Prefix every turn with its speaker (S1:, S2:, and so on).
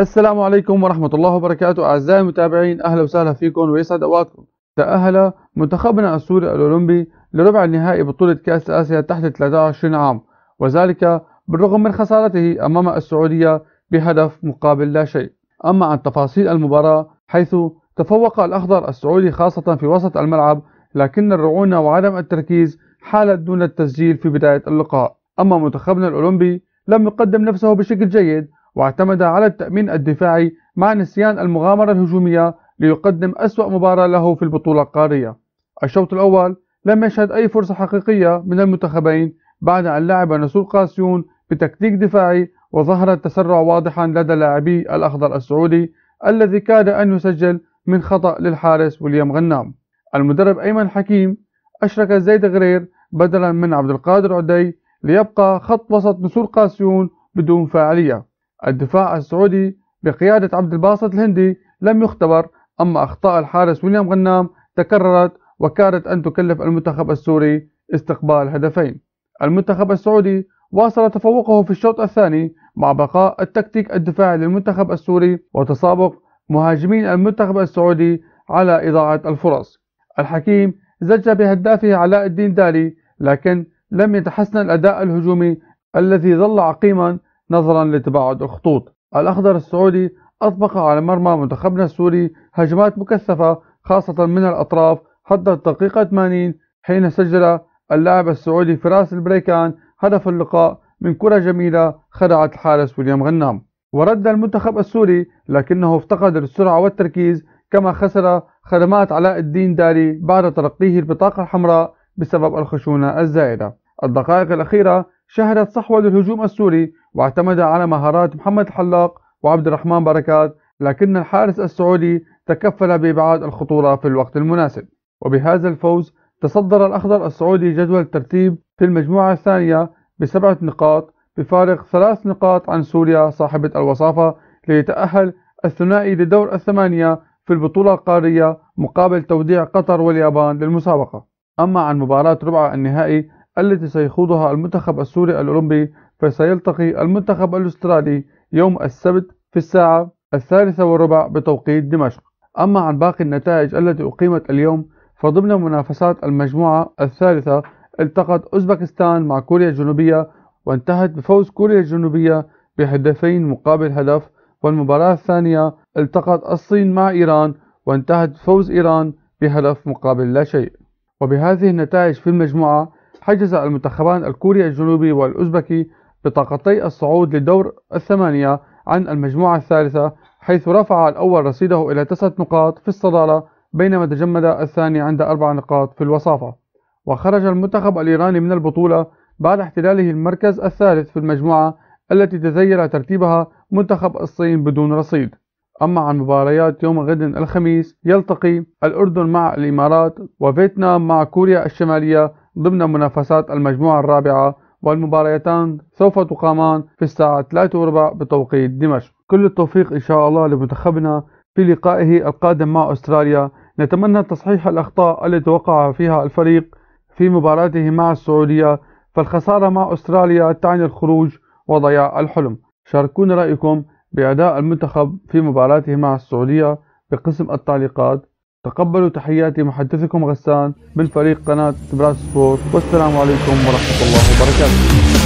S1: السلام عليكم ورحمة الله وبركاته أعزائي المتابعين أهلا وسهلا فيكم ويسعد أوقاتكم تأهل منتخبنا السوري الأولمبي لربع النهائي بطولة كأس آسيا تحت 23 عام وذلك بالرغم من خسارته أمام السعودية بهدف مقابل لا شيء أما عن تفاصيل المباراة حيث تفوق الأخضر السعودي خاصة في وسط الملعب لكن الرعونة وعدم التركيز حالت دون التسجيل في بداية اللقاء أما منتخبنا الأولمبي لم يقدم نفسه بشكل جيد واعتمد على التأمين الدفاعي مع نسيان المغامرة الهجومية ليقدم أسوأ مباراة له في البطولة القارية الشوط الأول لم يشهد أي فرصة حقيقية من المنتخبين بعد أن لعب نسول قاسيون بتكتيك دفاعي وظهر التسرع واضحا لدى لاعبي الأخضر السعودي الذي كاد أن يسجل من خطأ للحارس وليام غنام المدرب أيمن حكيم أشرك زيد غرير بدلا من عبد القادر عدي ليبقى خط وسط نسور قاسيون بدون فاعلية الدفاع السعودي بقيادة عبد الباسط الهندي لم يختبر أما أخطاء الحارس ويليام غنام تكررت وكادت أن تكلف المنتخب السوري استقبال هدفين المنتخب السعودي واصل تفوقه في الشوط الثاني مع بقاء التكتيك الدفاعي للمنتخب السوري وتسابق مهاجمين المنتخب السعودي على إضاعة الفرص الحكيم زج بهدافه علاء الدين دالي لكن لم يتحسن الأداء الهجومي الذي ظل عقيما نظرا لتباعد الخطوط الأخضر السعودي أطبق على مرمى منتخبنا السوري هجمات مكثفة خاصة من الأطراف حتى الدقيقة 80 حين سجل اللاعب السعودي فراس البريكان هدف اللقاء من كرة جميلة خدعت الحارس ويليام غنام ورد المنتخب السوري لكنه افتقد السرعة والتركيز كما خسر خدمات علاء الدين داري بعد تلقيه البطاقة الحمراء بسبب الخشونة الزائدة الدقائق الأخيرة شهدت صحوة للهجوم السوري واعتمد على مهارات محمد الحلاق وعبد الرحمن بركات لكن الحارس السعودي تكفل بإبعاد الخطورة في الوقت المناسب وبهذا الفوز تصدر الأخضر السعودي جدول الترتيب في المجموعة الثانية بسبعة نقاط بفارق ثلاث نقاط عن سوريا صاحبة الوصافة ليتأهل الثنائي لدور الثمانية في البطولة القارية مقابل توديع قطر واليابان للمسابقة أما عن مباراة ربع النهائي التي سيخوضها المنتخب السوري الأولمبي فسيلتقي المنتخب الأسترالي يوم السبت في الساعة الثالثة والربع بتوقيت دمشق أما عن باقي النتائج التي أقيمت اليوم فضمن منافسات المجموعة الثالثة التقت أوزبكستان مع كوريا الجنوبية وانتهت بفوز كوريا الجنوبية بهدفين مقابل هدف والمباراة الثانية التقت الصين مع إيران وانتهت بفوز إيران بهدف مقابل لا شيء وبهذه النتائج في المجموعة حجز المنتخبان الكوري الجنوبي والأوزبكي بطاقتي الصعود لدور الثمانية عن المجموعة الثالثة حيث رفع الأول رصيده إلى تسعة نقاط في الصدارة بينما تجمد الثاني عند أربع نقاط في الوصافة وخرج المنتخب الإيراني من البطولة بعد احتلاله المركز الثالث في المجموعة التي تزير ترتيبها منتخب الصين بدون رصيد أما عن مباريات يوم غد الخميس يلتقي الأردن مع الإمارات وفيتنام مع كوريا الشمالية ضمن منافسات المجموعة الرابعة والمباريتان سوف تقامان في الساعة 3 وربع بتوقيت دمشق كل التوفيق إن شاء الله لمنتخبنا في لقائه القادم مع أستراليا نتمنى تصحيح الأخطاء التي وقع فيها الفريق في مباراته مع السعودية فالخسارة مع أستراليا تعني الخروج وضياع الحلم شاركونا رأيكم بأداء المنتخب في مباراته مع السعودية بقسم التعليقات تقبلوا تحياتي محدثكم غسان من فريق قناة براس سبورت والسلام عليكم ورحمة الله وبركاته